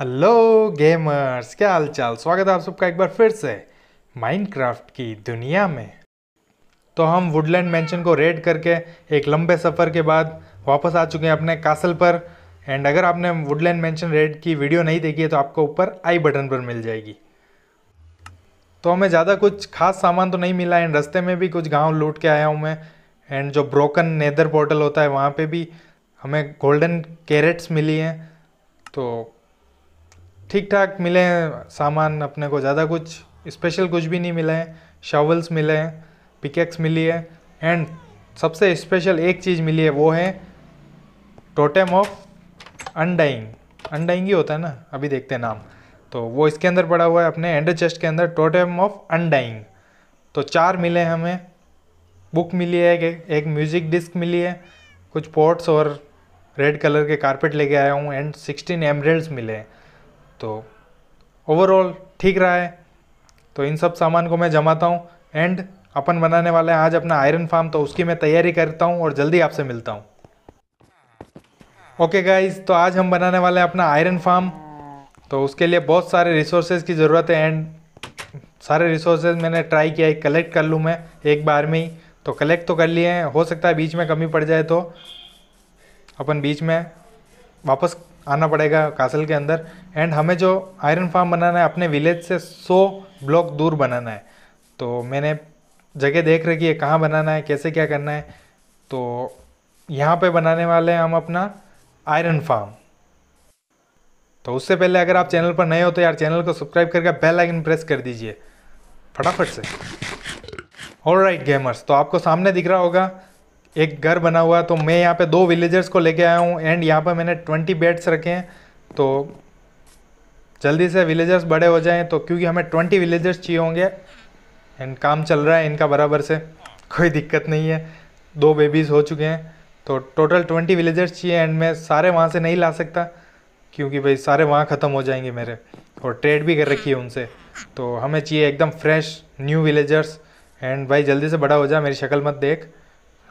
Hello gamers क्या हाल चाल स्वागत है आप सबका एक बार फिर से माइनक्राफ्ट की दुनिया में तो हम वुडलैंड मैंशन को रेड करके एक लंबे सफ़र के बाद वापस आ चुके हैं अपने कासल पर एंड अगर आपने वुडलैंड मैंशन रेड की वीडियो नहीं देखी है तो आपको ऊपर आई बटन पर मिल जाएगी तो हमें ज़्यादा कुछ खास सामान तो नहीं मिला एंड रस्ते में भी कुछ गाँव लूट के आया हूँ मैं एंड जो ब्रोकन नेदर पोर्टल होता है वहाँ पर भी हमें गोल्डन कैरेट्स मिली हैं तो ठीक ठाक मिले हैं सामान अपने को ज़्यादा कुछ स्पेशल कुछ भी नहीं मिले हैं शावल्स मिले हैं पिकेक्स मिली है एंड सबसे स्पेशल एक चीज़ मिली है वो है टोटेम ऑफ अनडाइंग अनडाइंग ही होता है ना अभी देखते हैं नाम तो वो इसके अंदर पड़ा हुआ है अपने एंडर चेस्ट के अंदर टोटेम ऑफ अनडाइंग तो चार मिले हैं हमें बुक मिली है एक, एक म्यूज़िक डिस्क मिली है कुछ पॉट्स और रेड कलर के कारपेट लेके आया हूँ एंड सिक्सटीन एमरेल्स मिले हैं तो ओवरऑल ठीक रहा है तो इन सब सामान को मैं जमाता हूँ एंड अपन बनाने वाले हैं आज अपना आयरन फार्म तो उसकी मैं तैयारी करता हूँ और जल्दी आपसे मिलता हूँ ओके गाइज तो आज हम बनाने वाले हैं अपना आयरन फार्म तो उसके लिए बहुत सारे रिसोर्सेज की ज़रूरत है एंड सारे रिसोर्सेज मैंने ट्राई किया है कलेक्ट कर लूँ मैं एक बार में ही तो कलेक्ट तो कर लिए हैं हो सकता है बीच में कमी पड़ जाए तो अपन बीच में वापस आना पड़ेगा कासल के अंदर एंड हमें जो आयरन फार्म बनाना है अपने विलेज से 100 ब्लॉक दूर बनाना है तो मैंने जगह देख रखी है कहाँ बनाना है कैसे क्या करना है तो यहाँ पे बनाने वाले हैं हम अपना आयरन फार्म तो उससे पहले अगर आप चैनल पर नए हो तो यार चैनल को सब्सक्राइब करके बेल आइकन प्रेस कर दीजिए फटाफट से ऑल राइट गेमर्स तो आपको सामने दिख रहा होगा एक घर बना हुआ तो मैं यहाँ पे दो विलेजर्स को लेके आया हूँ एंड यहाँ पर मैंने ट्वेंटी बेड्स रखे हैं तो जल्दी से विलेजर्स बड़े हो जाएं तो क्योंकि हमें ट्वेंटी विलेजर्स चाहिए होंगे एंड काम चल रहा है इनका बराबर से कोई दिक्कत नहीं है दो बेबीज़ हो चुके हैं तो टोटल ट्वेंटी विलेजर्स चाहिए एंड मैं सारे वहाँ से नहीं ला सकता क्योंकि भाई सारे वहाँ ख़त्म हो जाएंगे मेरे और ट्रेड भी कर रखी है उनसे तो हमें चाहिए एकदम फ्रेश न्यू विलेजर्स एंड भाई जल्दी से बड़ा हो जाए मेरी शक्ल मत देख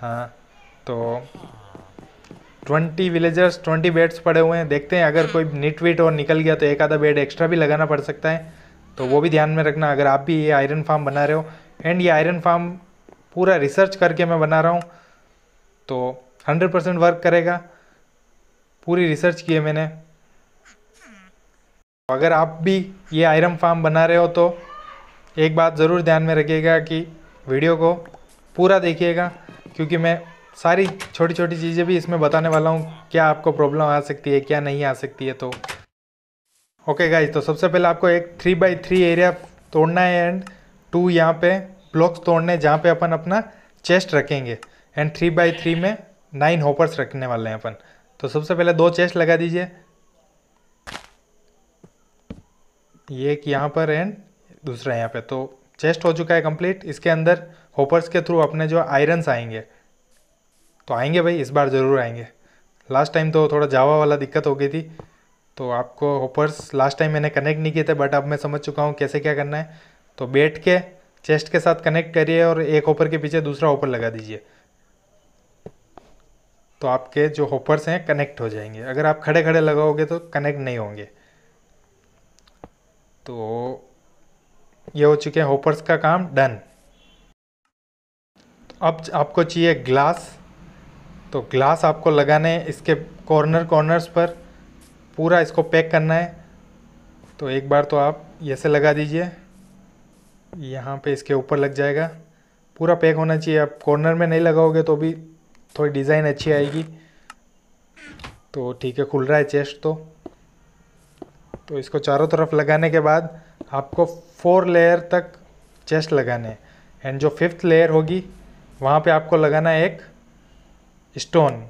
हाँ तो ट्वेंटी विलेजर्स ट्वेंटी बेड्स पड़े हुए हैं देखते हैं अगर कोई निट हम्म। विट और निकल गया तो एक आधा बेड एक्स्ट्रा भी लगाना पड़ सकता है तो वो भी ध्यान में रखना अगर आप भी ये आयरन फार्म बना रहे हो एंड ये आयरन फार्म पूरा रिसर्च करके मैं बना रहा हूँ तो हंड्रेड परसेंट वर्क करेगा पूरी रिसर्च की है मैंने तो अगर आप भी ये आयरन फार्म बना रहे हो तो एक बात ज़रूर ध्यान में रखिएगा कि वीडियो को पूरा देखिएगा क्योंकि मैं सारी छोटी छोटी चीज़ें भी इसमें बताने वाला हूँ क्या आपको प्रॉब्लम आ सकती है क्या नहीं आ सकती है तो ओके okay गाइज तो सबसे पहले आपको एक थ्री बाई थ्री एरिया तोड़ना है एंड टू यहाँ पे ब्लॉक्स तोड़ने जहाँ पे अपन अपना चेस्ट रखेंगे एंड थ्री बाई थ्री में नाइन होपर्स रखने वाले हैं अपन तो सबसे पहले दो चेस्ट लगा दीजिए ये एक यहाँ पर एंड दूसरा यहाँ पे तो चेस्ट हो चुका है कंप्लीट इसके अंदर होपर्स के थ्रू अपने जो आयरन्स आएंगे तो आएंगे भाई इस बार ज़रूर आएंगे लास्ट टाइम तो थोड़ा जावा वाला दिक्कत हो गई थी तो आपको होपर्स लास्ट टाइम मैंने कनेक्ट नहीं किए थे बट अब मैं समझ चुका हूँ कैसे क्या करना है तो बैठ के चेस्ट के साथ कनेक्ट करिए और एक होपर के पीछे दूसरा होपर लगा दीजिए तो आपके जो होपर्स हैं कनेक्ट हो जाएंगे अगर आप खड़े खड़े लगाओगे तो कनेक्ट नहीं होंगे तो ये हो चुके हैं होपर्स का काम डन अब आपको चाहिए ग्लास तो ग्लास आपको लगाने हैं इसके कॉर्नर कॉर्नर्स पर पूरा इसको पैक करना है तो एक बार तो आप ऐसे लगा दीजिए यहाँ पे इसके ऊपर लग जाएगा पूरा पैक होना चाहिए आप कॉर्नर में नहीं लगाओगे तो भी थोड़ी डिज़ाइन अच्छी आएगी तो ठीक है खुल रहा है चेस्ट तो तो इसको चारों तरफ लगाने के बाद आपको फोर लेयर तक चेस्ट लगाने हैं एंड जो फिफ्थ लेयर होगी वहाँ पे आपको लगाना है एक स्टोन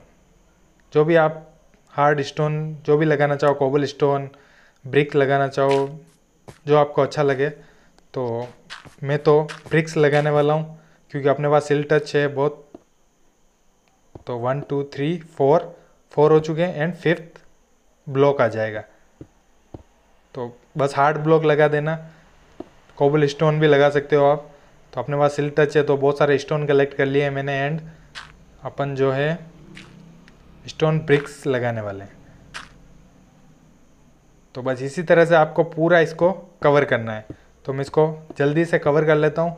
जो भी आप हार्ड स्टोन जो भी लगाना चाहो कोबल स्टोन ब्रिक लगाना चाहो जो आपको अच्छा लगे तो मैं तो ब्रिक्स लगाने वाला हूँ क्योंकि अपने पास सिल टच है बहुत तो one two three four four हो चुके हैं एंड फिफ्थ ब्लॉक आ जाएगा तो बस हार्ड ब्लॉक लगा देना कोबल स्टोन भी लगा सकते हो आप तो अपने पास सिल टच है तो बहुत सारे स्टोन कलेक्ट कर लिए मैंने एंड अपन जो है स्टोन ब्रिक्स लगाने वाले हैं तो बस इसी तरह से आपको पूरा इसको कवर करना है तो मैं इसको जल्दी से कवर कर लेता हूँ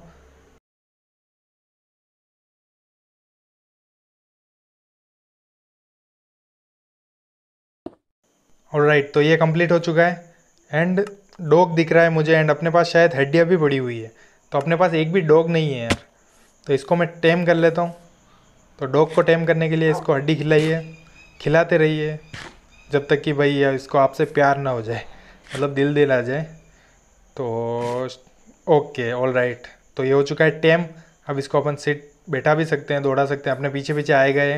और राइट तो ये कंप्लीट हो चुका है एंड डॉग दिख रहा है मुझे एंड अपने पास शायद हड्डियाँ भी पड़ी हुई है तो अपने पास एक भी डॉग नहीं है यार तो इसको मैं टेम कर लेता हूँ तो डॉग को टेम करने के लिए इसको हड्डी खिलाइए खिलाते रहिए जब तक कि भाई इसको आपसे प्यार ना हो जाए मतलब दिल दिल आ जाए तो ओके ऑल राइट तो ये हो चुका है टेम अब इसको अपन सीट बैठा भी सकते हैं दौड़ा सकते हैं अपने पीछे पीछे आए गए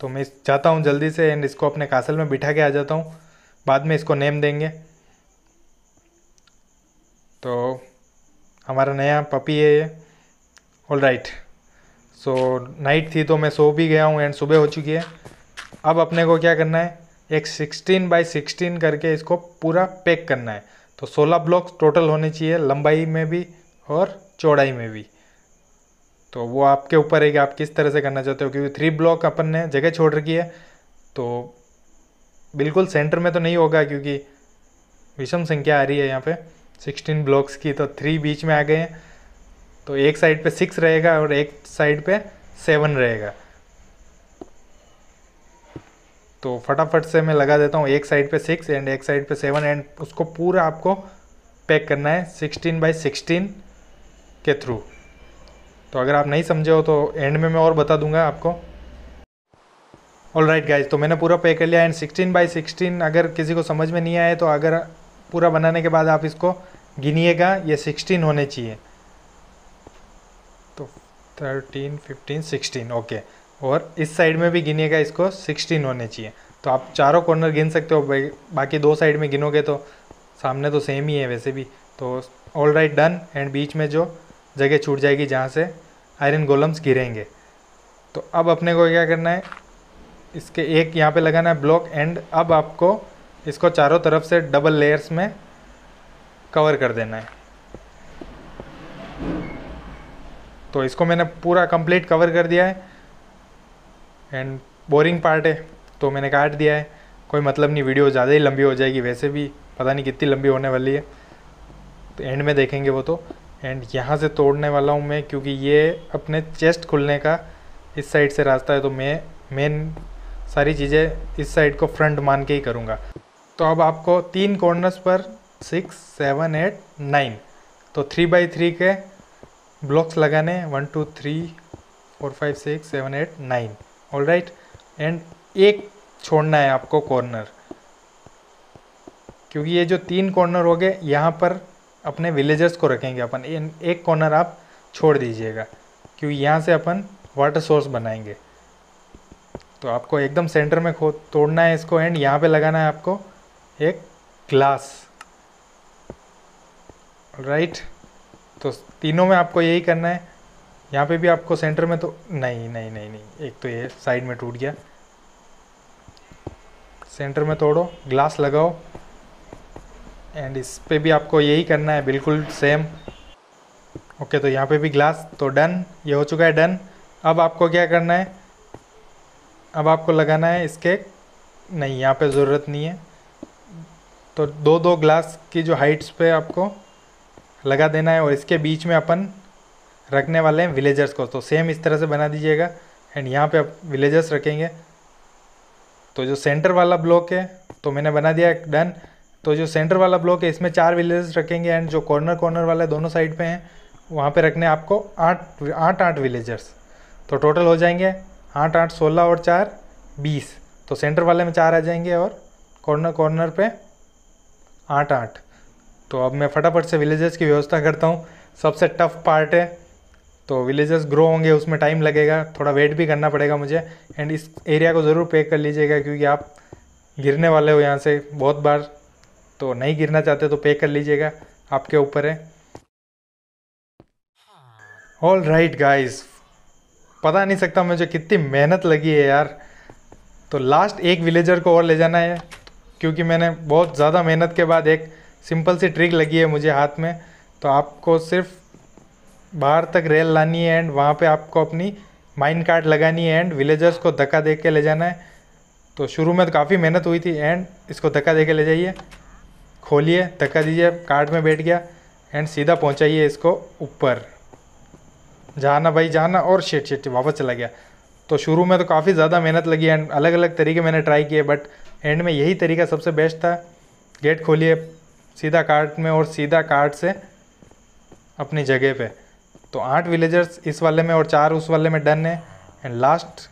तो मैं जाता हूँ जल्दी से एंड इसको अपने कासल में बिठा के आ जाता हूँ बाद में इसको नेम देंगे तो हमारा नया पपी है ये all right so so, night थी तो मैं सो भी गया हूँ एंड सुबह हो चुकी है अब अपने को क्या करना है एक 16 बाई 16 करके इसको पूरा पैक करना है तो 16 ब्लॉक्स टोटल होने चाहिए लंबाई में भी और चौड़ाई में भी तो वो आपके ऊपर है कि आप किस तरह से करना चाहते हो क्योंकि थ्री ब्लॉक अपन ने जगह छोड़ रखी है तो बिल्कुल सेंटर में तो नहीं होगा क्योंकि विषम संख्या आ रही है यहाँ पे सिक्सटीन ब्लॉक्स की तो थ्री बीच में आ गए हैं तो एक साइड पे सिक्स रहेगा और एक साइड पे सेवन रहेगा तो फटाफट से मैं लगा देता हूँ एक साइड पे सिक्स एंड एक साइड पे सेवन एंड उसको पूरा आपको पैक करना है सिक्सटीन बाई सिक्सटीन के थ्रू तो अगर आप नहीं समझे हो तो एंड में मैं और बता दूंगा आपको ऑल राइट गाइज तो मैंने पूरा पे कर लिया एंड सिक्सटीन बाई सिक्सटीन अगर किसी को समझ में नहीं आए तो अगर पूरा बनाने के बाद आप इसको गिनिएगा ये सिक्सटीन होने चाहिए थर्टीन फिफ्टीन सिक्सटीन ओके और इस साइड में भी गिनिएगा इसको सिक्सटीन होने चाहिए तो आप चारों कॉर्नर गिन सकते हो बाकी दो साइड में गिनोगे तो सामने तो सेम ही है वैसे भी तो ऑल राइट डन एंड बीच में जो जगह छूट जाएगी जहाँ से आयरन गोलम्स गिरेंगे तो अब अपने को क्या करना है इसके एक यहाँ पे लगाना है ब्लॉक एंड अब आपको इसको चारों तरफ से डबल लेयर्स में कवर कर देना है तो इसको मैंने पूरा कंप्लीट कवर कर दिया है एंड बोरिंग पार्ट है तो मैंने काट दिया है कोई मतलब नहीं वीडियो ज़्यादा ही लंबी हो जाएगी वैसे भी पता नहीं कितनी लंबी होने वाली है तो एंड में देखेंगे वो तो एंड यहाँ से तोड़ने वाला हूँ मैं क्योंकि ये अपने चेस्ट खुलने का इस साइड से रास्ता है तो मैं मेन सारी चीज़ें इस साइड को फ्रंट मान के ही करूँगा तो अब आपको तीन कॉर्नर्स पर सिक्स सेवन एट नाइन तो थ्री बाई थ्री के ब्लॉक्स लगाने one two three four five six seven eight nine all right and एक छोड़ना है आपको कॉर्नर क्योंकि ये जो तीन कॉर्नर हो गए यहाँ पर अपने विलेजर्स को रखेंगे अपन एक कॉर्नर आप छोड़ दीजिएगा क्योंकि यहाँ से अपन वाटर सोर्स बनाएंगे तो आपको एकदम सेंटर में खो तोड़ना है इसको एंड यहाँ पे लगाना है आपको एक ग्लास राइट right. तो तीनों में आपको यही करना है यहाँ पे भी आपको सेंटर में तो नहीं नहीं नहीं नहीं एक तो ये साइड में टूट गया सेंटर में तोड़ो ग्लास लगाओ एंड इस पर भी आपको यही करना है बिल्कुल सेम ओके okay, तो यहाँ पे भी ग्लास तो डन ये हो चुका है डन अब आपको क्या करना है अब आपको लगाना है इसके नहीं यहाँ पे ज़रूरत नहीं है तो दो दो ग्लास की जो हाइट्स पे आपको लगा देना है और इसके बीच में अपन रखने वाले हैं विलेजर्स को तो सेम इस तरह से बना दीजिएगा एंड यहाँ पे आप विलेजर्स रखेंगे तो जो सेंटर वाला ब्लॉक है तो मैंने बना दिया डन तो जो सेंटर वाला ब्लॉक है इसमें चार विलेजर्स रखेंगे एंड जो कॉर्नर कॉर्नर वाले दोनों साइड पे हैं वहाँ पे रखने आपको आठ आठ आठ विलेजर्स तो टोटल हो जाएंगे आठ आठ सोलह और चार बीस तो सेंटर वाले में चार आ जाएंगे और कॉर्नर कॉर्नर पे आठ आठ तो अब मैं फटाफट से विलेजेस की व्यवस्था करता हूँ सबसे टफ पार्ट है तो विलेजेस ग्रो होंगे उसमें टाइम लगेगा थोड़ा वेट भी करना पड़ेगा मुझे एंड इस एरिया को ज़रूर पैक कर लीजिएगा क्योंकि आप गिरने वाले हो यहाँ से बहुत बार तो नहीं गिरना चाहते तो पे कर लीजिएगा आपके ऊपर है ऑल राइट गाइज पता नहीं सकता मुझे कितनी मेहनत लगी है यार तो लास्ट एक विलेजर को और ले जाना है क्योंकि मैंने बहुत ज़्यादा मेहनत के बाद एक सिंपल सी ट्रिक लगी है मुझे हाथ में तो आपको सिर्फ बाहर तक रेल लानी है एंड वहाँ पे आपको अपनी माइन कार्ड लगानी है एंड विलेजर्स को धक्का दे के ले जाना है तो शुरू में तो काफ़ी मेहनत हुई थी एंड इसको धक्का दे के ले जाइए खोलिए धक्का दीजिए कार्ड में बैठ गया एंड सीधा पहुँचाइए इसको ऊपर जाना भाई जाना और शेट शेट वापस चला गया तो शुरू में तो काफ़ी ज़्यादा मेहनत लगी एंड अलग अलग तरीके मैंने ट्राई किए बट एंड में यही तरीका सबसे बेस्ट था गेट खोलिए सीधा कार्ट में और सीधा कार्ट से अपनी जगह पे तो आठ विलेजर्स इस वाले में और चार उस वाले में डन है एंड लास्ट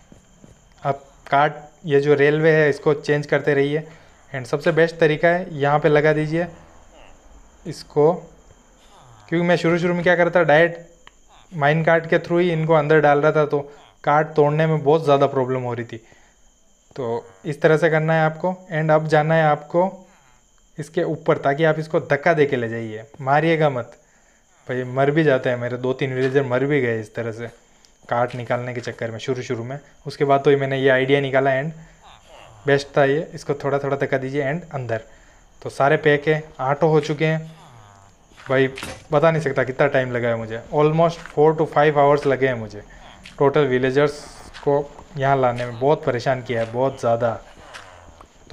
आप कार्ट ये जो रेलवे है इसको चेंज करते रहिए एंड सबसे बेस्ट तरीका है यहाँ पे लगा दीजिए इसको क्योंकि मैं शुरू शुरू में क्या करता डायरेक्ट माइन कार्ट के थ्रू ही इनको अंदर डाल रहा था तो कार्ट तोड़ने में बहुत ज़्यादा प्रॉब्लम हो रही थी तो इस तरह से करना है आपको एंड अब जाना है आपको इसके ऊपर ताकि आप इसको धक्का दे के ले जाइए मारिएगा मत भाई मर भी जाते हैं मेरे दो तीन विलेजर मर भी गए इस तरह से काट निकालने के चक्कर में शुरू शुरू में उसके बाद तो ही मैंने ये आइडिया निकाला एंड बेस्ट था ये इसको थोड़ा थोड़ा धक्का दीजिए एंड अंदर तो सारे पैक है आठों हो चुके हैं भाई बता नहीं सकता कितना टाइम लगा है मुझे almost four to five hours लगे हैं मुझे टोटल विलेजर्स को यहाँ लाने में बहुत परेशान किया है बहुत ज़्यादा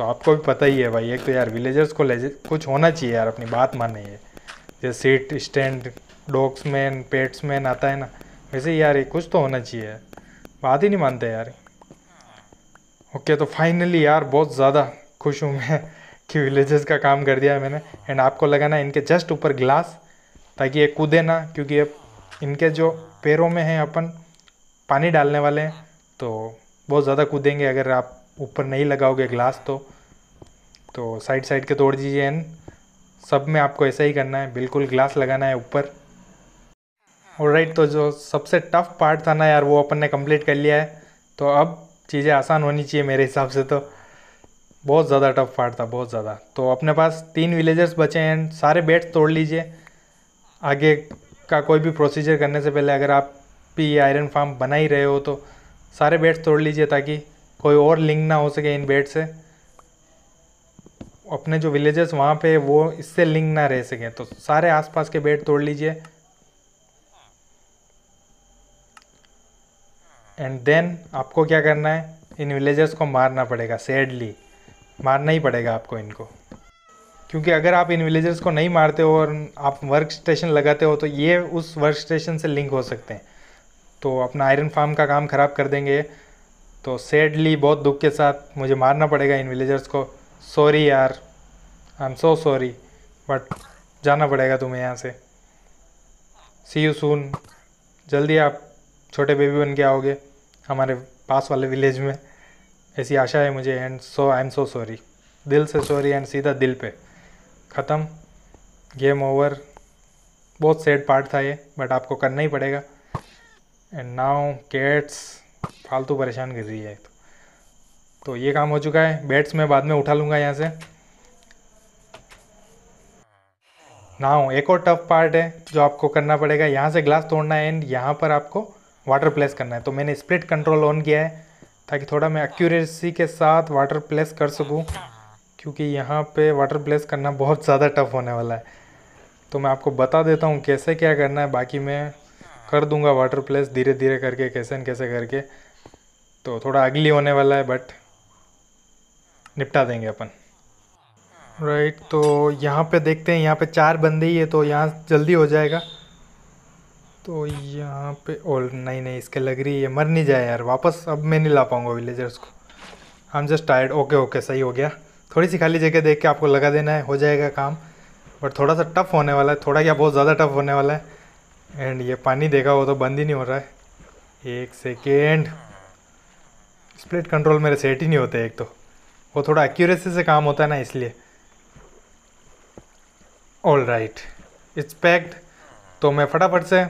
तो आपको भी पता ही है भाई एक तो यार विलेजर्स को कुछ होना चाहिए यार अपनी बात माननी है जैसे seat stand dogs man pets man आता है ना वैसे यार ये कुछ तो होना चाहिए बात ही नहीं मानते यार ओके तो फाइनली यार बहुत ज़्यादा खुश हूँ मैं कि विलेजर्स का काम कर दिया है मैंने एंड आपको लगाना है इनके जस्ट ऊपर ग्लास ताकि ये कूदे ना क्योंकि ये इनके जो पैरों में हैं अपन पानी डालने वाले हैं तो बहुत ज़्यादा कूदेंगे अगर आप ऊपर नहीं लगाओगे ग्लास तो तो साइड साइड के तोड़ दीजिए एन सब में आपको ऐसा ही करना है बिल्कुल ग्लास लगाना है ऊपर और राइट तो जो सबसे टफ पार्ट था ना यार वो अपन ने कंप्लीट कर लिया है तो अब चीज़ें आसान होनी चाहिए मेरे हिसाब से तो बहुत ज़्यादा टफ पार्ट था बहुत ज़्यादा तो अपने पास तीन विलेजर्स बचे हैं सारे बेट्स तोड़ लीजिए आगे का कोई भी प्रोसीजर करने से पहले अगर आप भी आयरन फार्म बना ही रहे हो तो सारे बेट्स तोड़ लीजिए ताकि कोई और लिंक ना हो सके इन बेड से अपने जो विलेजेस वहाँ पे वो इससे लिंक ना रह सकें तो सारे आसपास के बेड तोड़ लीजिए एंड देन आपको क्या करना है इन विलेजर्स को मारना पड़ेगा सैडली मारना ही पड़ेगा आपको इनको क्योंकि अगर आप इन विलेजर्स को नहीं मारते हो और आप वर्क स्टेशन लगाते हो तो ये उस वर्क स्टेशन से लिंक हो सकते हैं तो अपना आयरन फार्म का काम ख़राब कर देंगे तो सैडली बहुत दुख के साथ मुझे मारना पड़ेगा इन विलेजर्स को सॉरी यार I am so sorry but जाना पड़ेगा तुम्हें यहाँ से सी यू सून जल्दी आप छोटे बेबी बन के आओगे हमारे पास वाले विलेज में ऐसी आशा है मुझे and so I am so sorry दिल से सॉरी एंड सीधा दिल पे ख़त्म गेम ओवर बहुत सैड पार्ट था ये बट आपको करना ही पड़ेगा एंड नाउ कैट्स फालतू परेशान कर रही है तो, तो ये काम हो चुका है बेड्स मैं बाद में उठा लूँगा यहाँ से हो एक और टफ पार्ट है जो आपको करना पड़ेगा यहाँ से ग्लास तोड़ना है एंड यहाँ पर आपको वाटर प्लेस करना है तो मैंने स्प्लिट कंट्रोल ऑन किया है ताकि थोड़ा मैं एक्यूरेसी के साथ वाटर प्लेस कर सकूँ क्योंकि यहाँ पे वाटर प्लेस करना बहुत ज़्यादा टफ होने वाला है तो मैं आपको बता देता हूँ कैसे क्या करना है बाकी मैं कर दूंगा वाटर प्लेस धीरे धीरे करके कैसे न कैसे करके तो थोड़ा अगली होने वाला है बट निपटा देंगे अपन राइट right, तो यहाँ पे देखते हैं यहाँ पे चार बंदे ही है तो यहाँ जल्दी हो जाएगा तो यहाँ पे ओल नहीं नहीं इसके लग रही है मर नहीं जाए यार वापस अब मैं नहीं ला पाऊँगा विलेजर्स को हम जस्ट टायर्ड ओके ओके सही हो गया थोड़ी सी खाली जगह देख के आपको लगा देना है हो जाएगा काम बट थोड़ा सा टफ होने वाला है थोड़ा क्या बहुत ज़्यादा टफ होने वाला है एंड ये पानी देखा वो तो बंद ही नहीं हो रहा है एक सेकेंड स्प्लिट कंट्रोल मेरे सेट ही नहीं होते एक तो वो थोड़ा एक्यूरेसी से काम होता है ना इसलिए ऑल राइट इट्स पैक्ड तो मैं फटाफट से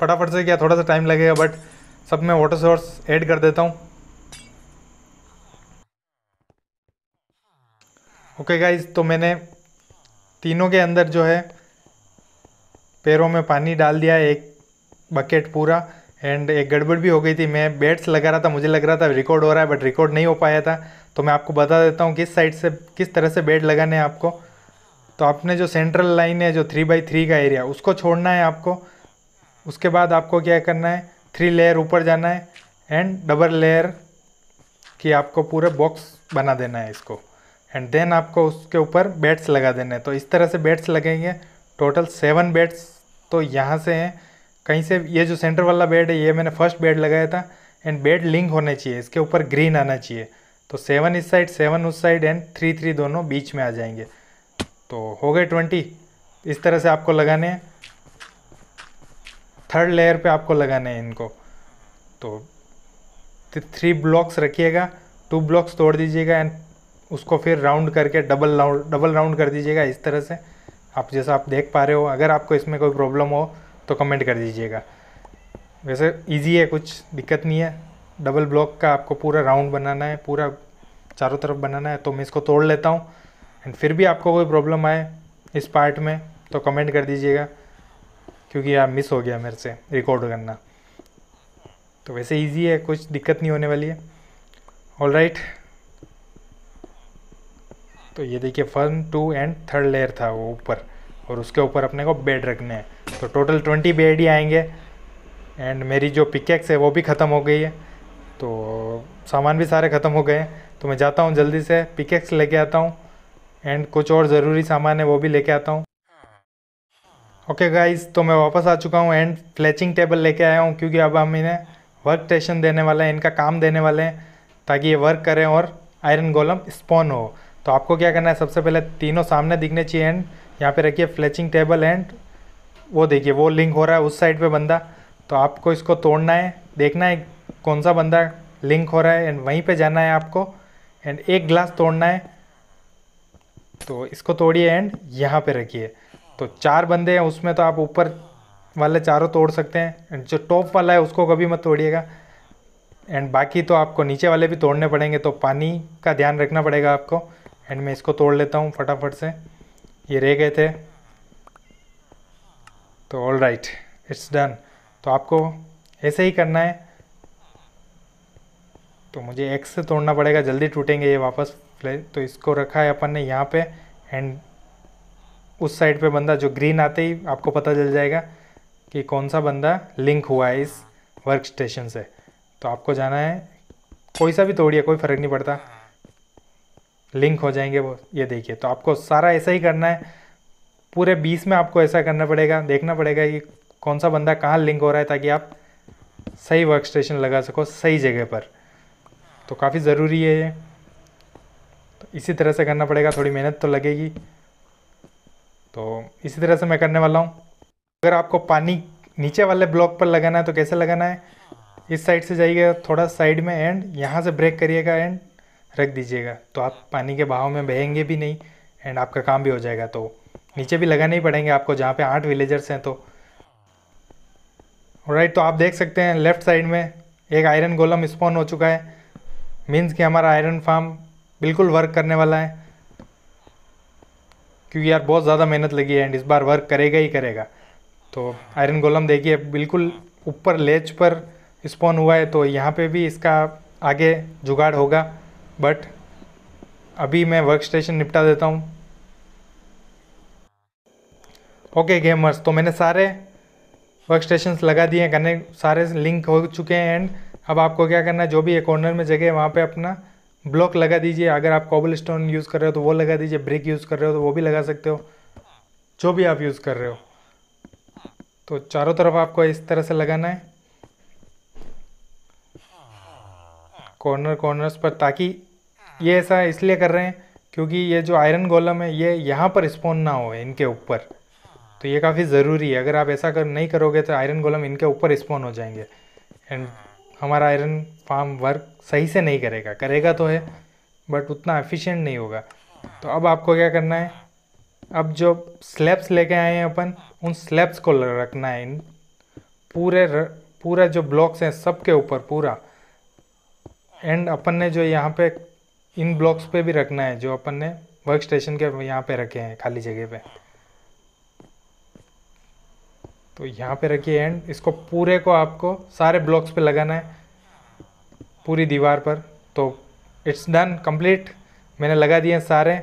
फटाफट से क्या थोड़ा सा टाइम लगेगा बट सब मैं वाटर सोर्स ऐड कर देता हूँ ओके गाइज तो मैंने तीनों के अंदर जो है पैरों में पानी डाल दिया एक बकेट पूरा एंड एक गड़बड़ भी हो गई थी मैं बेट्स लगा रहा था मुझे लग रहा था रिकॉर्ड हो रहा है बट रिकॉर्ड नहीं हो पाया था तो मैं आपको बता देता हूँ किस साइड से किस तरह से बेट लगाने हैं आपको तो आपने जो सेंट्रल लाइन है जो थ्री बाई थ्री का एरिया उसको छोड़ना है आपको उसके बाद आपको क्या करना है थ्री लेयर ऊपर जाना है एंड डबल लेयर की आपको पूरे बॉक्स बना देना है इसको एंड देन आपको उसके ऊपर बेट्स लगा देने हैं तो इस तरह से बेट्स लगेंगे टोटल सेवन बेड्स तो यहाँ से हैं कहीं से ये जो सेंटर वाला बेड है ये मैंने फर्स्ट बेड लगाया था एंड बेड लिंक होने चाहिए इसके ऊपर ग्रीन आना चाहिए तो सेवन इस साइड सेवन उस साइड एंड थ्री थ्री दोनों बीच में आ जाएंगे तो हो गए ट्वेंटी इस तरह से आपको लगाने हैं थर्ड लेयर पे आपको लगाने हैं इनको तो थ्री ब्लॉक्स रखिएगा टू ब्लॉक्स तोड़ दीजिएगा एंड उसको फिर राउंड करके डबल राउंड डबल राउंड कर दीजिएगा इस तरह से आप जैसा आप देख पा रहे हो अगर आपको इसमें कोई प्रॉब्लम हो तो कमेंट कर दीजिएगा वैसे इजी है कुछ दिक्कत नहीं है डबल ब्लॉक का आपको पूरा राउंड बनाना है पूरा चारों तरफ बनाना है तो मैं इसको तोड़ लेता हूँ एंड फिर भी आपको कोई प्रॉब्लम आए इस पार्ट में तो कमेंट कर दीजिएगा क्योंकि यार मिस हो गया मेरे से रिकॉर्ड करना तो वैसे ईजी है कुछ दिक्कत नहीं होने वाली है ऑल राइट right. तो ये देखिए firm two and third layer था वो ऊपर और उसके ऊपर अपने को बेड रखने हैं तो टोटल ट्वेंटी बेड ही आएंगे एंड मेरी जो पिकेक्स है वो भी ख़त्म हो गई है तो सामान भी सारे ख़त्म हो गए हैं तो मैं जाता हूँ जल्दी से पिकेक्स लेके आता हूँ एंड कुछ और ज़रूरी सामान है वो भी लेके आता हूँ ओके गाइज गाइस तो मैं वापस आ चुका हूँ एंड फ्लैचिंग टेबल लेके आया हूँ क्योंकि अब हम इन्हें वर्क स्टेशन देने वाले हैं इनका काम देने वाले हैं ताकि ये वर्क करें और आयरन गोलम स्पॉन हो तो आपको क्या करना है सबसे पहले तीनों सामने दिखने चाहिए एंड यहाँ पे रखिए फ्लैचिंग टेबल एंड वो देखिए वो लिंक हो रहा है उस साइड पे बंदा तो आपको इसको तोड़ना है देखना है कौन सा बंदा लिंक हो रहा है एंड वहीं पे जाना है आपको एंड एक ग्लास तोड़ना है तो इसको तोड़िए एंड यहाँ पर रखिए तो चार बंदे हैं उसमें तो आप ऊपर वाले चारों तोड़ सकते हैं एंड जो टॉप वाला है उसको कभी मत तोड़िएगा एंड बाकी तो आपको नीचे वाले भी तोड़ने पड़ेंगे तो पानी का ध्यान रखना पड़ेगा आपको एंड मैं इसको तोड़ लेता हूँ फटाफट से ये रह गए थे तो ऑल राइट इट्स डन तो आपको ऐसे ही करना है तो मुझे एक्स से तोड़ना पड़ेगा जल्दी टूटेंगे ये वापस तो इसको रखा है अपन ने यहाँ पे एंड उस साइड पे बंदा जो ग्रीन आते ही आपको पता चल जाएगा कि कौन सा बंदा लिंक हुआ है इस वर्क स्टेशन से तो आपको जाना है कोई सा भी तोड़िए कोई फ़र्क नहीं पड़ता लिंक हो जाएंगे वो ये देखिए तो आपको सारा ऐसा ही करना है पूरे बीस में आपको ऐसा करना पड़ेगा देखना पड़ेगा कि कौन सा बंदा कहाँ लिंक हो रहा है ताकि आप सही वर्क स्टेशन लगा सको सही जगह पर तो काफ़ी ज़रूरी है ये तो इसी तरह से करना पड़ेगा थोड़ी मेहनत तो लगेगी तो इसी तरह से मैं करने वाला हूँ अगर आपको पानी नीचे वाले ब्लॉक पर लगाना है तो कैसे लगाना है इस साइड से जाइएगा थोड़ा साइड में एंड यहाँ से ब्रेक करिएगा एंड रख दीजिएगा तो आप पानी के बहाव में बहेंगे भी नहीं एंड आपका काम भी हो जाएगा तो नीचे भी लगाने ही पड़ेंगे आपको जहाँ पे आठ विलेजर्स हैं तो राइट तो आप देख सकते हैं लेफ्ट साइड में एक आयरन गोलम स्पॉन हो चुका है मीन्स कि हमारा आयरन फार्म बिल्कुल वर्क करने वाला है क्योंकि यार बहुत ज़्यादा मेहनत लगी है एंड इस बार वर्क करेगा ही करेगा तो आयरन गोलम देखिए बिल्कुल ऊपर लेज पर स्पॉन हुआ है तो यहाँ पे भी इसका आगे जुगाड़ होगा बट अभी मैं वर्क स्टेशन निपटा देता हूँ ओके गेमर्स तो मैंने सारे वर्क स्टेशन लगा दिए हैं कनेक्ट सारे लिंक हो चुके हैं एंड अब आपको क्या करना है जो भी एक कॉर्नर में जगह है वहाँ पे अपना ब्लॉक लगा दीजिए अगर आप कॉबल स्टोन यूज़ कर रहे हो तो वो लगा दीजिए ब्रिक यूज़ कर रहे हो तो वो भी लगा सकते हो जो भी आप यूज़ कर रहे हो तो चारों तरफ आपको इस तरह से लगाना है कॉर्नर कॉर्नर्स पर ताकि ये ऐसा इसलिए कर रहे हैं क्योंकि ये जो आयरन गोलम है ये यहाँ पर स्पोन ना हो इनके ऊपर तो ये काफ़ी ज़रूरी है अगर आप ऐसा कर नहीं करोगे तो आयरन गोलम इनके ऊपर स्पोन हो जाएंगे एंड हमारा आयरन फार्म वर्क सही से नहीं करेगा करेगा तो है बट उतना एफिशिएंट नहीं होगा तो अब आपको क्या करना है अब जो स्लैब्स लेके आए हैं अपन उन स्लैब्स को रखना है इन पूरे र, पूरा जो ब्लॉक्स हैं सब के ऊपर पूरा एंड अपन ने जो यहाँ पे इन ब्लॉक्स पे भी रखना है जो अपन ने वर्क स्टेशन के यहाँ पे रखे हैं खाली जगह पे तो यहाँ पे रखिए एंड इसको पूरे को आपको सारे ब्लॉक्स पे लगाना है पूरी दीवार पर तो इट्स डन कंप्लीट मैंने लगा दिए सारे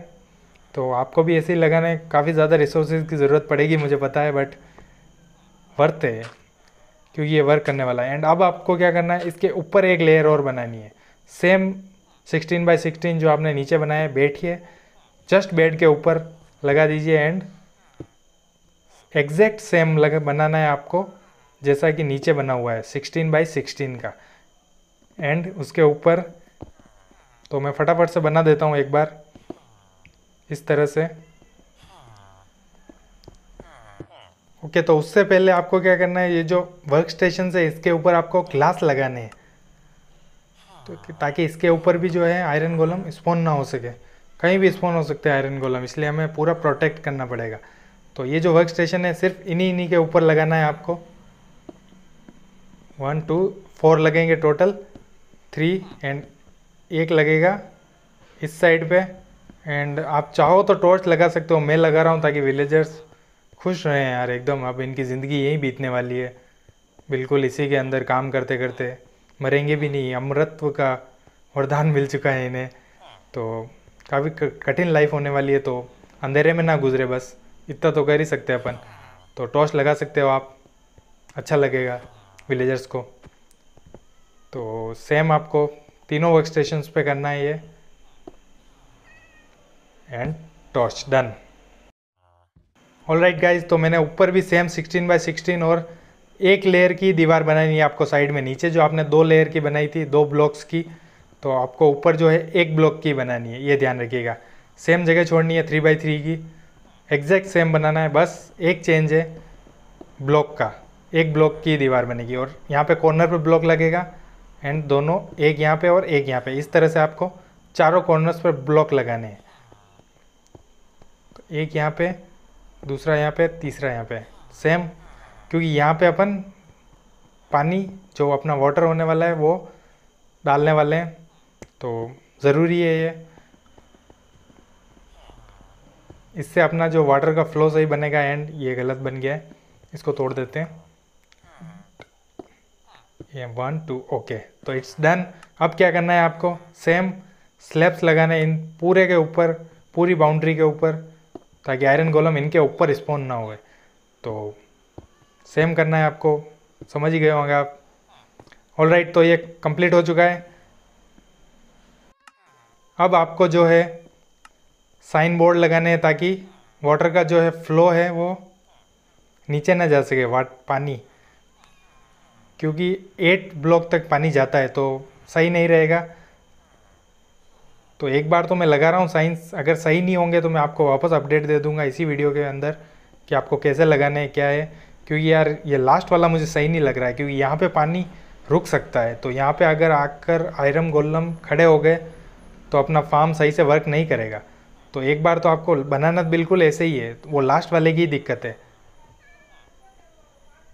तो आपको भी ऐसे ही लगाना है काफ़ी ज़्यादा रिसोर्सेज की ज़रूरत पड़ेगी मुझे पता है बट वर्थ है क्योंकि ये वर्क करने वाला है एंड अब आपको क्या करना है इसके ऊपर एक लेयर और बनानी है सेम सिक्सटीन बाई सिक्सटीन जो आपने नीचे बनाया बैठिए जस्ट बेड के ऊपर लगा दीजिए एंड एग्जैक्ट सेम लग बनाना है आपको जैसा कि नीचे बना हुआ है सिक्सटीन बाई सिक्सटीन का एंड उसके ऊपर तो मैं फटाफट से बना देता हूँ एक बार इस तरह से ओके okay, तो उससे पहले आपको क्या करना है ये जो वर्क स्टेशन है इसके ऊपर आपको ग्लास लगाने हैं तो ताकि इसके ऊपर भी जो है आयरन गोलम स्पॉन ना हो सके कहीं भी स्पॉन हो सकते हैं आयरन गोलम इसलिए हमें पूरा प्रोटेक्ट करना पड़ेगा तो ये जो वर्क स्टेशन है सिर्फ इन्हीं इन्हीं के ऊपर लगाना है आपको वन टू फोर लगेंगे टोटल थ्री एंड एक लगेगा इस साइड पे एंड आप चाहो तो टॉर्च लगा सकते हो मैं लगा रहा हूँ ताकि विलेजर्स खुश रहें यार एकदम अब इनकी ज़िंदगी यहीं बीतने वाली है बिल्कुल इसी के अंदर काम करते करते मरेंगे भी नहीं अमृतत्व का वरदान मिल चुका है इन्हें तो काफ़ी कठिन लाइफ होने वाली है तो अंधेरे में ना गुजरे बस इतना तो कर ही सकते हैं अपन तो टॉर्च लगा सकते हो आप अच्छा लगेगा विलेजर्स को तो सेम आपको तीनों वर्क स्टेशन पर करना है ये and torch done all right guys तो मैंने ऊपर भी सेम 16 बाय 16 और एक लेयर की दीवार बनानी है आपको साइड में नीचे जो आपने दो लेयर की बनाई थी दो ब्लॉक्स की तो आपको ऊपर जो है एक ब्लॉक की बनानी है ये ध्यान रखिएगा सेम जगह छोड़नी है थ्री बाई थ्री की एग्जैक्ट सेम बनाना है बस एक चेंज है ब्लॉक का एक ब्लॉक की दीवार बनेगी और यहाँ पे कॉर्नर पे ब्लॉक लगेगा एंड दोनों एक यहाँ पे और एक यहाँ पे इस तरह से आपको चारों कॉर्नर्स पर ब्लॉक लगाने हैं तो एक यहाँ पे दूसरा यहाँ पे तीसरा यहाँ पे सेम क्योंकि यहाँ पे अपन पानी जो अपना वाटर होने वाला है वो डालने वाले हैं तो ज़रूरी है ये इससे अपना जो वाटर का फ्लो सही बनेगा एंड ये गलत बन गया है इसको तोड़ देते हैं ये वन टू ओके तो इट्स डन अब क्या करना है आपको सेम स्लैब्स लगाने इन पूरे के ऊपर पूरी बाउंड्री के ऊपर ताकि आयरन गोलम इनके ऊपर स्पॉन ना हुए तो सेम करना है आपको समझ ही गए होंगे आप ऑल राइट right, तो ये कंप्लीट हो चुका है अब आपको जो है साइन बोर्ड लगाने हैं ताकि वाटर का जो है फ्लो है वो नीचे ना जा सके वाट पानी क्योंकि एट ब्लॉक तक पानी जाता है तो सही नहीं रहेगा तो एक बार तो मैं लगा रहा हूँ साइंस अगर सही नहीं होंगे तो मैं आपको वापस अपडेट दे दूँगा इसी वीडियो के अंदर कि आपको कैसे लगाने क्या है क्योंकि यार ये लास्ट वाला मुझे सही नहीं लग रहा है क्योंकि यहाँ पे पानी रुक सकता है तो यहाँ पे अगर आकर आयरम गोल्लम खड़े हो गए तो अपना फार्म सही से वर्क नहीं करेगा तो एक बार तो आपको बनाना बिल्कुल ऐसे ही है वो लास्ट वाले की दिक्कत है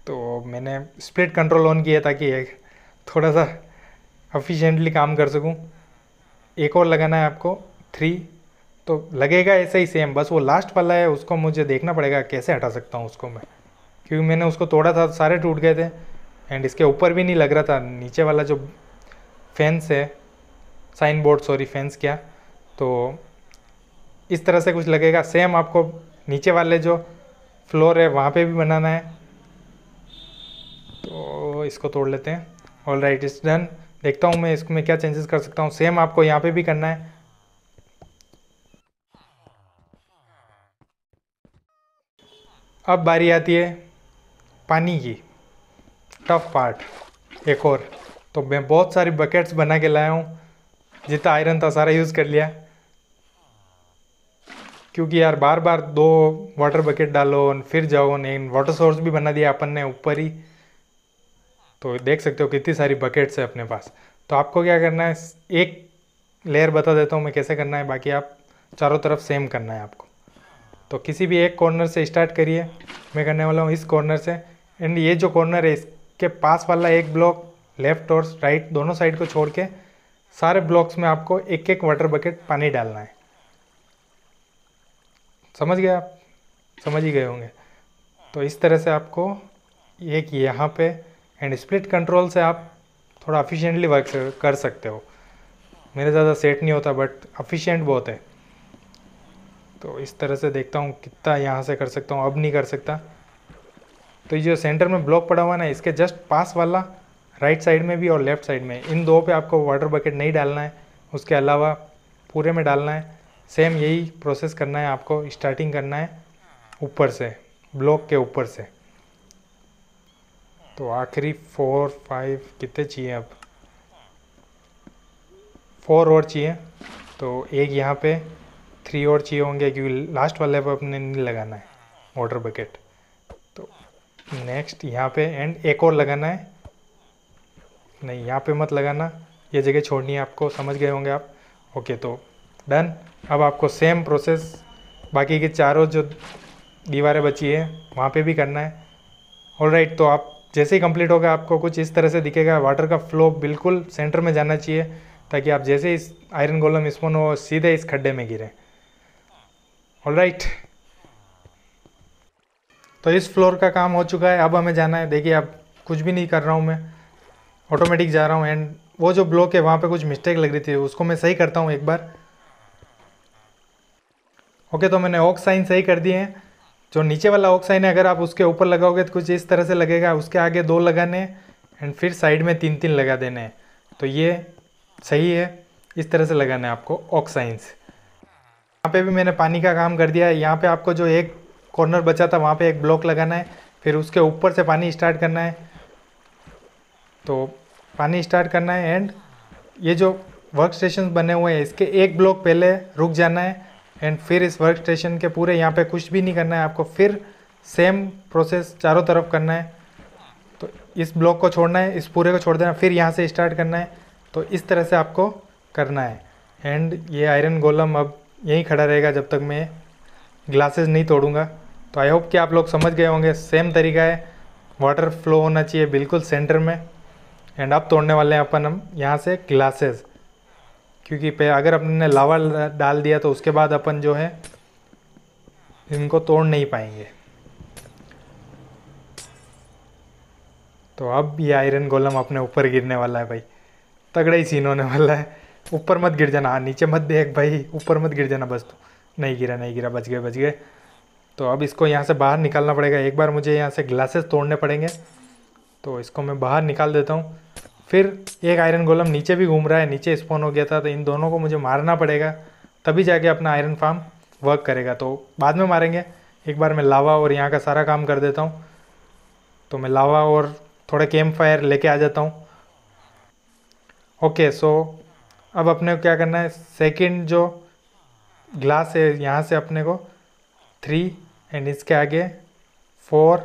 तो मैंने स्प्लिट कंट्रोल ऑन किया ताकि थोड़ा सा अफिशेंटली काम कर सकूँ एक और लगाना है आपको थ्री तो लगेगा ऐसे ही सेम बस वो लास्ट वाला है उसको मुझे देखना पड़ेगा कैसे हटा सकता हूँ उसको मैं क्योंकि मैंने उसको तोड़ा था सारे टूट गए थे एंड इसके ऊपर भी नहीं लग रहा था नीचे वाला जो फेंस है साइन बोर्ड सॉरी फेंस क्या तो इस तरह से कुछ लगेगा सेम आपको नीचे वाले जो फ्लोर है वहाँ पे भी बनाना है तो इसको तोड़ लेते हैं ऑल राइट इट्स डन देखता हूँ मैं इसमें क्या चेंजेस कर सकता हूँ सेम आपको यहाँ पे भी करना है अब बारी आती है पानी की टफ पार्ट एक और तो मैं बहुत सारी बकेट्स बना के लाया हूँ जितना आयरन था सारा यूज़ कर लिया क्योंकि यार बार बार दो वाटर बकेट डालो और फिर जाओ नहीं वाटर सोर्स भी बना दिया अपन ने ऊपर ही तो देख सकते हो कितनी सारी बकेट्स है अपने पास तो आपको क्या करना है एक लेयर बता देता हूँ मैं कैसे करना है बाकी आप चारों तरफ सेम करना है आपको तो किसी भी एक कॉर्नर से स्टार्ट करिए मैं करने वाला हूँ इस कॉर्नर से एंड ये जो कॉर्नर है इसके पास वाला एक ब्लॉक लेफ्ट और राइट दोनों साइड को छोड़ के सारे ब्लॉक्स में आपको एक एक वाटर बकेट पानी डालना है समझ गए आप समझ ही गए होंगे तो इस तरह से आपको एक यहाँ पे एंड स्प्लिट कंट्रोल से आप थोड़ा अफिशेंटली वर्क कर सकते हो मेरे ज़्यादा सेट नहीं होता बट अफिशेंट बहुत है तो इस तरह से देखता हूँ कितना यहाँ से कर सकता हूँ अब नहीं कर सकता तो ये जो सेंटर में ब्लॉक पड़ा हुआ ना इसके जस्ट पास वाला राइट साइड में भी और लेफ्ट साइड में इन दो पे आपको वाटर बकेट नहीं डालना है उसके अलावा पूरे में डालना है सेम यही प्रोसेस करना है आपको स्टार्टिंग करना है ऊपर से ब्लॉक के ऊपर से तो आखिरी फोर फाइव कितने चाहिए अब फोर और चाहिए तो एक यहाँ पे थ्री और चाहिए होंगे क्योंकि लास्ट वाले पर अपने नहीं लगाना है वाटर बकेट नेक्स्ट यहाँ पे एंड एक और लगाना है नहीं यहाँ पे मत लगाना ये जगह छोड़नी है आपको समझ गए होंगे आप ओके तो डन अब आपको सेम प्रोसेस बाकी के चारों जो दीवारें बची है वहाँ पे भी करना है ऑल राइट तो आप जैसे ही कंप्लीट होगा आपको कुछ इस तरह से दिखेगा वाटर का फ्लो बिल्कुल सेंटर में जाना चाहिए ताकि आप जैसे इस आयरन गोलम स्पोन हो सीधे इस खड्डे में गिरे ऑल राइट तो इस फ्लोर का काम हो चुका है अब हमें जाना है देखिए अब कुछ भी नहीं कर रहा हूँ मैं ऑटोमेटिक जा रहा हूँ एंड वो जो ब्लॉक है वहाँ पे कुछ मिस्टेक लग रही थी उसको मैं सही करता हूँ एक बार ओके तो मैंने ऑक साइन सही कर दिए हैं जो नीचे वाला ऑक साइन है अगर आप उसके ऊपर लगाओगे तो कुछ इस तरह से लगेगा उसके आगे दो लगाने एंड फिर साइड में तीन तीन लगा देने हैं तो ये सही है इस तरह से लगाना है आपको ऑक साइंस यहाँ पे भी मैंने पानी का काम कर दिया है यहाँ पे आपको जो एक कॉर्नर बचा था वहाँ पे एक ब्लॉक लगाना है फिर उसके ऊपर से पानी स्टार्ट करना है तो पानी स्टार्ट करना है एंड ये जो वर्क स्टेशन बने हुए हैं इसके एक ब्लॉक पहले रुक जाना है एंड फिर इस वर्क स्टेशन के पूरे यहाँ पे कुछ भी नहीं करना है आपको फिर सेम प्रोसेस चारों तरफ करना है तो इस ब्लॉक को छोड़ना है इस पूरे को छोड़ देना फिर यहाँ से स्टार्ट करना है तो इस तरह से आपको करना है एंड ये आयरन गोलम अब यहीं खड़ा रहेगा जब तक मैं ग्लासेस नहीं तोड़ूंगा तो आई होप कि आप लोग समझ गए होंगे सेम तरीका है वाटर फ्लो होना चाहिए बिल्कुल सेंटर में एंड अब तोड़ने वाले हैं अपन हम यहाँ से ग्लासेस क्योंकि पे अगर अपने ने लावा डाल दिया तो उसके बाद अपन जो है इनको तोड़ नहीं पाएंगे तो अब ये आयरन गोलम अपने ऊपर गिरने वाला है भाई तगड़ा ही सीन होने वाला है ऊपर मत गिर जाना हाँ नीचे मत देख भाई ऊपर मत गिर जाना बस तो नहीं गिरा नहीं गिरा बच गए बच गए तो अब इसको यहाँ से बाहर निकालना पड़ेगा एक बार मुझे यहाँ से ग्लासेस तोड़ने पड़ेंगे तो इसको मैं बाहर निकाल देता हूँ फिर एक आयरन गोलम नीचे भी घूम रहा है नीचे स्पॉन हो गया था तो इन दोनों को मुझे मारना पड़ेगा तभी जाके अपना आयरन फार्म वर्क करेगा तो बाद में मारेंगे एक बार मैं लावा और यहाँ का सारा काम कर देता हूँ तो मैं लावा और थोड़ा कैम्प फायर लेके आ जाता हूँ ओके सो अब अपने को क्या करना है सेकंड जो ग्लास है यहाँ से अपने को थ्री एंड इसके आगे फोर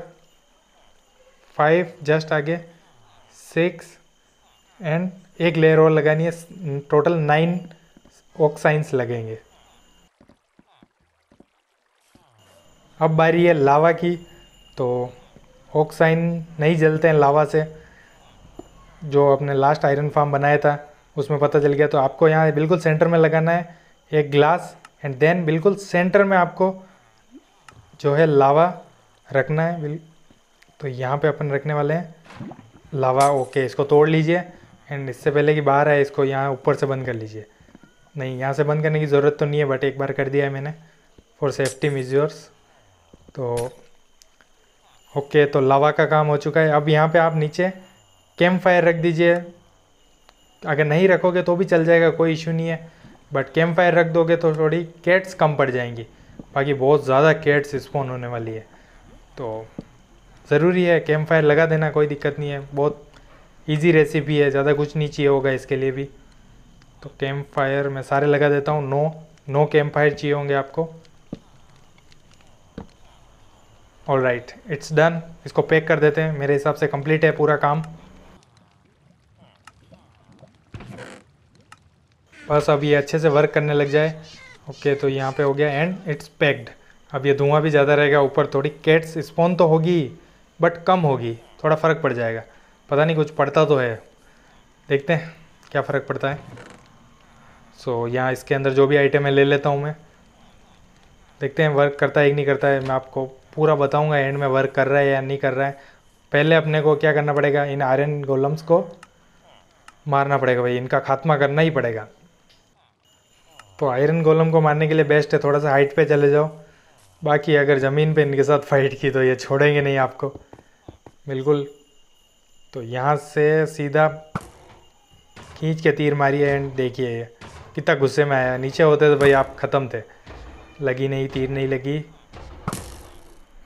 फाइव जस्ट आगे सिक्स एंड एक लेयर और लगानी है टोटल नाइन ऑक्साइंस लगेंगे अब बारी है लावा की तो ऑक्साइन नहीं जलते हैं लावा से जो अपने लास्ट आयरन फार्म बनाया था उसमें पता चल गया तो आपको यहाँ बिल्कुल सेंटर में लगाना है एक ग्लास एंड देन बिल्कुल सेंटर में आपको जो है लावा रखना है तो यहाँ पे अपन रखने वाले हैं लावा ओके इसको तोड़ लीजिए एंड इससे पहले कि बाहर आए इसको यहाँ ऊपर से बंद कर लीजिए नहीं यहाँ से बंद करने की ज़रूरत तो नहीं है बट एक बार कर दिया है मैंने फॉर सेफ्टी मिजर्स तो ओके तो लावा का काम हो चुका है अब यहाँ पर आप नीचे कैम्प फायर रख दीजिए अगर नहीं रखोगे तो भी चल जाएगा कोई इशू नहीं है बट कैम्प फायर रख दोगे तो थोड़ी कैट्स कम पड़ जाएंगी बाकी बहुत ज़्यादा कैट्स स्पॉन होने वाली है तो ज़रूरी है कैम्प फायर लगा देना कोई दिक्कत नहीं है बहुत इजी रेसिपी है ज़्यादा कुछ नहीं चाहिए होगा इसके लिए भी तो कैम्प फायर मैं सारे लगा देता हूँ नो नो कैम्प फायर चाहिए होंगे आपको ऑल राइट इट्स डन इसको पैक कर देते हैं मेरे हिसाब से कंप्लीट है पूरा काम बस अब ये अच्छे से वर्क करने लग जाए ओके तो यहाँ पे हो गया एंड इट्स पैक्ड अब ये धुआं भी ज़्यादा रहेगा ऊपर थोड़ी कैट्स स्पॉन तो होगी बट कम होगी थोड़ा फ़र्क पड़ जाएगा पता नहीं कुछ पड़ता तो है देखते हैं क्या फ़र्क पड़ता है सो so, यहाँ इसके अंदर जो भी आइटम है ले लेता हूँ मैं देखते हैं वर्क करता है कि नहीं करता है मैं आपको पूरा बताऊँगा एंड में वर्क कर रहा है या नहीं कर रहा है पहले अपने को क्या करना पड़ेगा इन आयरन गोलम्स को मारना पड़ेगा भाई इनका खात्मा करना ही पड़ेगा तो आयरन गोलम को मारने के लिए बेस्ट है थोड़ा सा हाइट पे चले जाओ बाकी अगर ज़मीन पे इनके साथ फाइट की तो ये छोड़ेंगे नहीं आपको बिल्कुल तो यहाँ से सीधा खींच के तीर मारिए एंड देखिए ये कितना गुस्से में आया नीचे होते तो भाई आप ख़त्म थे लगी नहीं तीर नहीं लगी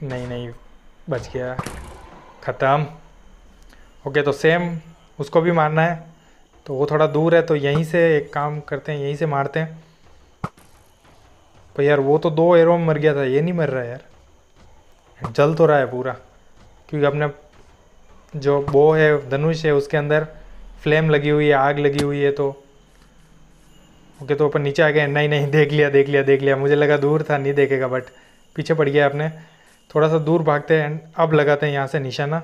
नहीं नहीं बच गया ख़त्म ओके तो सेम उसको भी मारना है तो वो थोड़ा दूर है तो यहीं से एक काम करते हैं यहीं से मारते हैं पर यार वो तो दो एयरबम मर गया था ये नहीं मर रहा यार जल तो रहा है पूरा क्योंकि अपने जो बो है धनुष है उसके अंदर फ्लेम लगी हुई है आग लगी हुई है तो ओके तो अपन नीचे आ गए नहीं नहीं देख लिया देख लिया देख लिया मुझे लगा दूर था नहीं देखेगा बट पीछे पड़ गया अपने थोड़ा सा दूर भागते हैं एंड अब लगाते हैं यहाँ से निशाना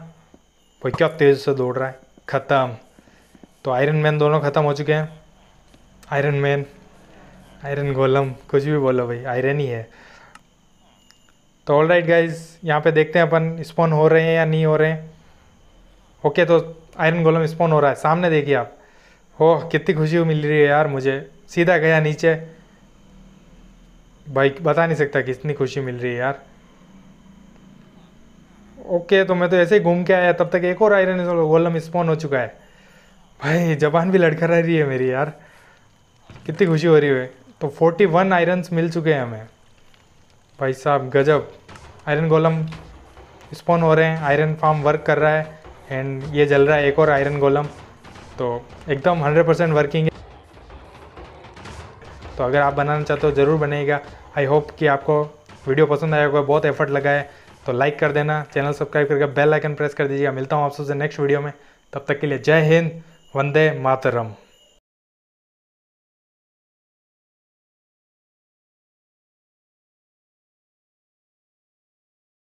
भाई क्या तेज़ से दौड़ रहा है ख़त्म तो आयरन मैन दोनों ख़त्म हो चुके हैं आयरन मैन आयरन गोलम कुछ भी बोलो भाई आयरन ही है तो ऑल राइट गाइज यहाँ पे देखते हैं अपन स्पॉन हो रहे हैं या नहीं हो रहे हैं ओके तो आयरन गोलम स्पॉन हो रहा है सामने देखिए आप हो कितनी खुशी मिल रही है यार मुझे सीधा गया नीचे भाई बता नहीं सकता कितनी खुशी मिल रही है यार ओके तो मैं तो ऐसे ही घूम के आया तब तक एक और आयरन गोलम स्पॉन हो चुका है भाई जबान भी लड़कर रह रही है मेरी यार कितनी खुशी हो रही है तो 41 आयरन्स मिल चुके हैं हमें भाई साहब गजब आयरन गोलम स्पॉन हो रहे हैं आयरन फार्म वर्क कर रहा है एंड ये जल रहा है एक और आयरन गोलम तो एकदम 100 परसेंट वर्किंग है तो अगर आप बनाना चाहते हो ज़रूर बनेगा आई होप कि आपको वीडियो पसंद आया होगा बहुत एफर्ट लगा है तो लाइक कर देना चैनल सब्सक्राइब करके बेल आइकन प्रेस कर दीजिएगा मिलता हूँ आपसे नेक्स्ट वीडियो में तब तक के लिए जय हिंद वंदे मातरम